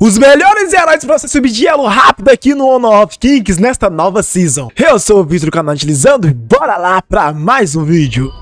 os melhores heróis para você subir de elo rápido aqui no Honor of Kings nesta nova season. Eu sou o Vitor do canal Utilizando e bora lá para mais um vídeo.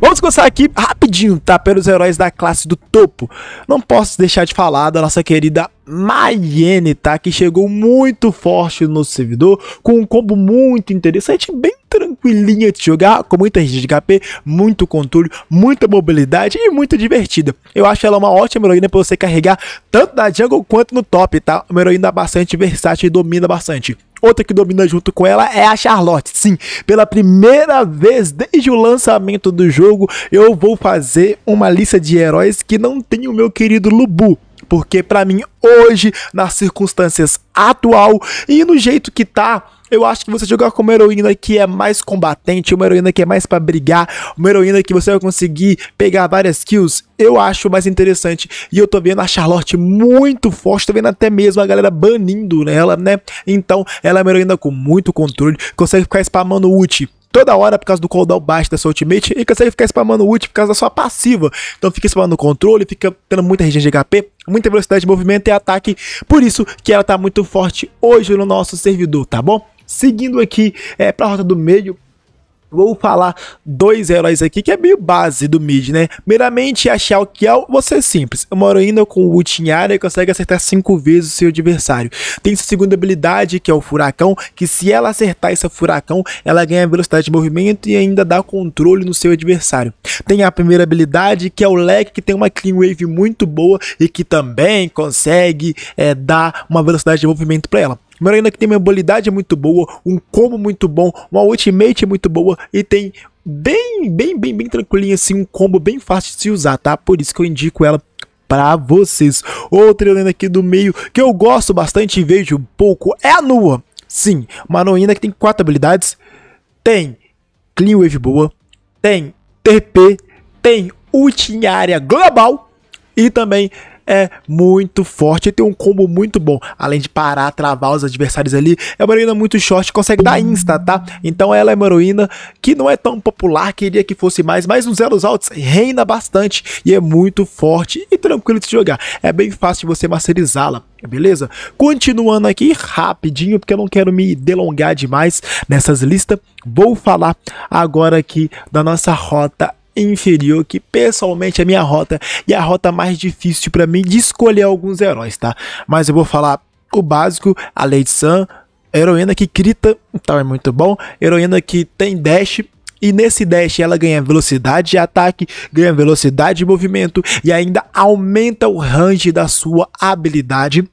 Vamos começar aqui rapidinho, tá? Pelos heróis da classe do topo. Não posso deixar de falar da nossa querida Mayenne, tá? Que chegou muito forte no servidor, com um combo muito interessante, bem tranquilinha de jogar, com muita rede de HP, muito controle, muita mobilidade e muito divertida. Eu acho ela uma ótima heroína para você carregar tanto na jungle quanto no top, tá? Uma heroína bastante versátil e domina bastante. Outra que domina junto com ela é a Charlotte. Sim, pela primeira vez desde o lançamento do jogo, eu vou fazer uma lista de heróis que não tem o meu querido Lubu porque para mim hoje, nas circunstâncias atual e no jeito que tá, eu acho que você jogar com uma heroína que é mais combatente, uma heroína que é mais para brigar, uma heroína que você vai conseguir pegar várias kills, eu acho mais interessante. E eu tô vendo a Charlotte muito forte, tô vendo até mesmo a galera banindo nela, né? Então, ela é uma heroína com muito controle, consegue ficar spamando ult toda hora por causa do cooldown baixo da sua ultimate e consegue ficar spamando ult por causa da sua passiva. Então fica spamando controle, fica tendo muita regen de HP, muita velocidade de movimento e ataque. Por isso que ela tá muito forte hoje no nosso servidor, tá bom? Seguindo aqui é, para a rota do meio, Vou falar dois heróis aqui que é meio base do mid, né? Primeiramente, achar o que é você é simples. Uma heroína com o ult em área consegue acertar cinco vezes o seu adversário. Tem sua segunda habilidade, que é o furacão, que se ela acertar esse furacão, ela ganha velocidade de movimento e ainda dá controle no seu adversário. Tem a primeira habilidade, que é o leque, que tem uma clean wave muito boa e que também consegue é, dar uma velocidade de movimento para ela. Uma heroína que tem uma habilidade muito boa, um combo muito bom, uma ultimate muito boa e tem bem, bem, bem, bem tranquilinha assim, um combo bem fácil de se usar, tá? Por isso que eu indico ela para vocês. Outra heroína aqui do meio que eu gosto bastante e vejo pouco é a Nua. Sim, uma heroína que tem quatro habilidades, tem Clean Wave boa, tem TP, tem ult em área global e também é muito forte e tem um combo muito bom. Além de parar, travar os adversários ali, é uma heroína muito short, consegue dar insta, tá? Então ela é uma heroína que não é tão popular, queria que fosse mais, mas nos elos Altos reina bastante e é muito forte e tranquilo de jogar. É bem fácil de você masterizá-la beleza? Continuando aqui rapidinho, porque eu não quero me delongar demais nessas listas, vou falar agora aqui da nossa rota inferior, que pessoalmente é minha rota e a rota mais difícil para mim de escolher alguns heróis, tá? Mas eu vou falar o básico, a Lady Sun, heroína que grita, então é muito bom, heroína que tem dash, e nesse dash ela ganha velocidade de ataque, ganha velocidade de movimento e ainda aumenta o range da sua habilidade.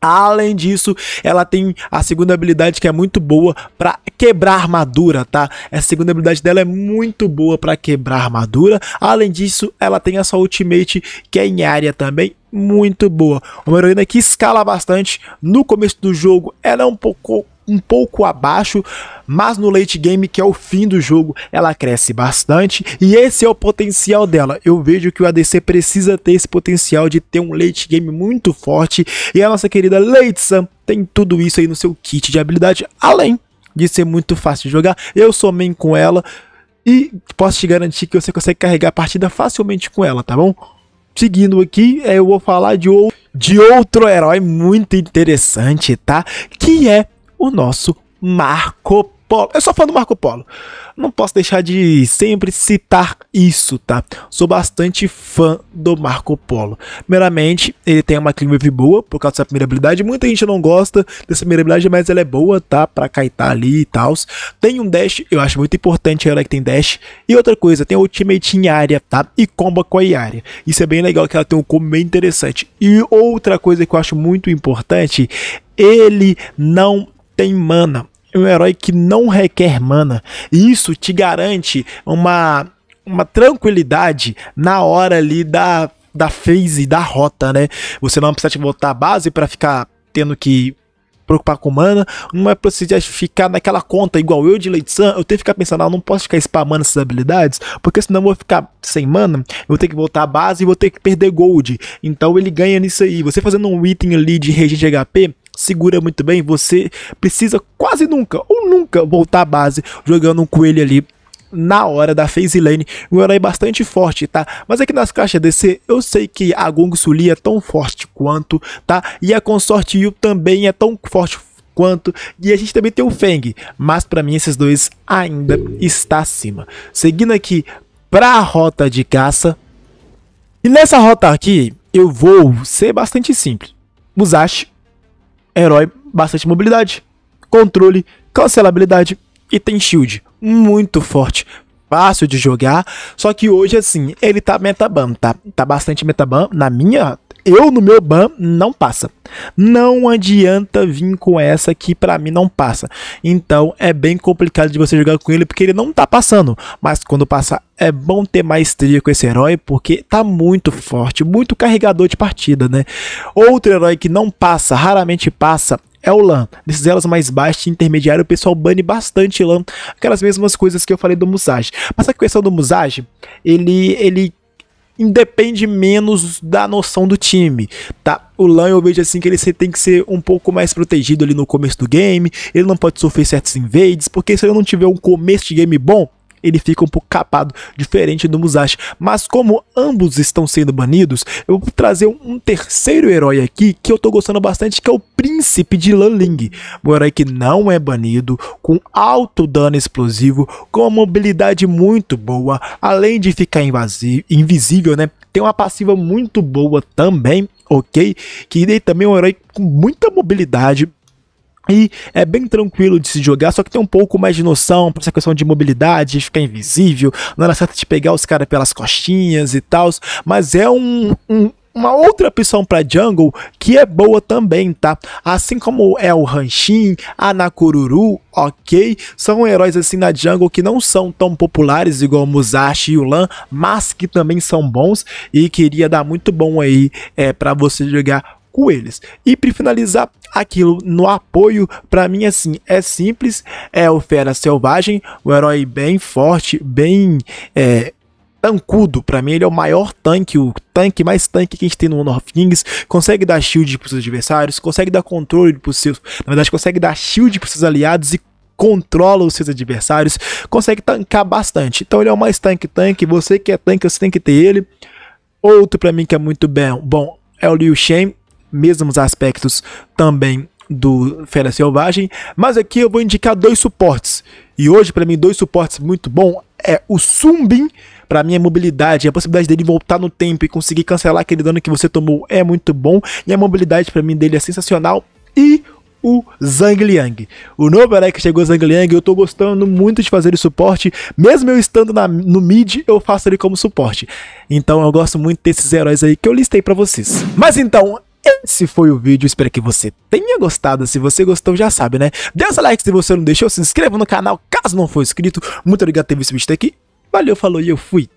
Além disso, ela tem a segunda habilidade que é muito boa para quebrar armadura, tá? Essa segunda habilidade dela é muito boa para quebrar armadura. Além disso, ela tem a sua ultimate que é em área também muito boa. Uma heroína que escala bastante. No começo do jogo, ela é um pouco um pouco abaixo, mas no late game, que é o fim do jogo, ela cresce bastante e esse é o potencial dela. Eu vejo que o ADC precisa ter esse potencial de ter um late game muito forte e a nossa querida Late Sam tem tudo isso aí no seu kit de habilidade, além de ser muito fácil de jogar. Eu sou main com ela e posso te garantir que você consegue carregar a partida facilmente com ela, tá bom? Seguindo aqui, eu vou falar de outro herói muito interessante, tá? Que é o nosso Marco Polo. Eu sou fã do Marco Polo. Não posso deixar de sempre citar isso, tá? Sou bastante fã do Marco Polo. Primeiramente, ele tem uma clean wave boa por causa dessa primeira habilidade. Muita gente não gosta dessa primeira habilidade, mas ela é boa, tá? Pra kaitar ali e tal. Tem um dash, eu acho muito importante ela que tem dash. E outra coisa, tem ultimate em área, tá? E comba com a área. Isso é bem legal, que ela tem um combo bem interessante. E outra coisa que eu acho muito importante ele não tem mana. É um herói que não requer mana. E isso te garante uma, uma tranquilidade na hora ali da, da phase, da rota, né? Você não precisa te botar a base para ficar tendo que preocupar com mana, não é pra você ficar naquela conta igual eu de Leitsan, eu tenho que ficar pensando, ah, não posso ficar spamando essas habilidades, porque senão eu vou ficar sem mana, eu vou ter que voltar à base e vou ter que perder gold. Então ele ganha nisso aí. Você fazendo um item ali de regen de HP, segura muito bem, você precisa quase nunca ou nunca voltar à base jogando um coelho ali na hora da phase lane, um herói bastante forte, tá? Mas aqui nas caixas DC, eu sei que a Gong Suli é tão forte quanto, tá? E a consorte Yu também é tão forte quanto, e a gente também tem o Feng, mas para mim esses dois ainda está acima. Seguindo aqui para a rota de caça, e nessa rota aqui, eu vou ser bastante simples. Musashi, herói, bastante mobilidade, controle, cancelabilidade e tem shield. Muito forte, fácil de jogar. Só que hoje, assim, ele tá metaban, tá? Tá bastante metaban. Na minha. Eu no meu ban não passa. Não adianta vir com essa que para mim não passa. Então é bem complicado de você jogar com ele porque ele não tá passando. Mas quando passar é bom ter maestria com esse herói porque tá muito forte, muito carregador de partida, né? Outro herói que não passa, raramente passa, é o LAN. Nesses elas mais baixos e intermediário, o pessoal bane bastante LAN. Aquelas mesmas coisas que eu falei do Musashi. Mas a questão do Musashi, ele, ele independe menos da noção do time, tá? O LAN eu vejo assim que ele tem que ser um pouco mais protegido ali no começo do game, ele não pode sofrer certos invades, porque se ele não tiver um começo de game bom, ele fica um pouco capado, diferente do Musashi. Mas como ambos estão sendo banidos, eu vou trazer um terceiro herói aqui que eu tô gostando bastante, que é o Príncipe de Lanling. Um herói que não é banido, com alto dano explosivo, com uma mobilidade muito boa, além de ficar invisível, né? Tem uma passiva muito boa também, ok? Que ele também é um herói com muita mobilidade, e é bem tranquilo de se jogar, só que tem um pouco mais de noção pra essa questão de mobilidade, de ficar invisível, não era certo de pegar os caras pelas costinhas e tal. Mas é um, um uma outra opção para jungle que é boa também, tá? Assim como é o Hanshin, a Nakururu, ok? São heróis assim na jungle que não são tão populares igual o Musashi e o Lan, mas que também são bons e queria dar muito bom aí é, para você jogar com eles. E para finalizar aquilo no apoio, para mim assim, é simples, é o Fera Selvagem, um herói bem forte, bem é, tancudo. Para mim, ele é o maior tanque, o tanque mais tanque que a gente tem no Honor of Kings. Consegue dar shield para seus adversários, consegue dar controle para seus. Na verdade, consegue dar shield para seus aliados e controla os seus adversários. Consegue tancar bastante. Então, ele é o mais tanque-tanque. Você que é tanque, você tem que ter ele. Outro para mim que é muito bem, bom é o Liu Shen mesmos aspectos também do Fera Selvagem, mas aqui eu vou indicar dois suportes. E hoje para mim dois suportes muito bom é o Sumbin para minha mobilidade, a possibilidade dele voltar no tempo e conseguir cancelar aquele dano que você tomou é muito bom, e a mobilidade para mim dele é sensacional e o Liang. O novo herói que chegou Liang, eu tô gostando muito de fazer ele suporte, mesmo eu estando na, no mid, eu faço ele como suporte. Então eu gosto muito desses heróis aí que eu listei para vocês. Mas então, esse foi o vídeo, espero que você tenha gostado. Se você gostou, já sabe, né? Dê seu like se você não deixou, se inscreva no canal caso não for inscrito. Muito obrigado por ter visto esse vídeo até aqui. Valeu, falou e eu fui.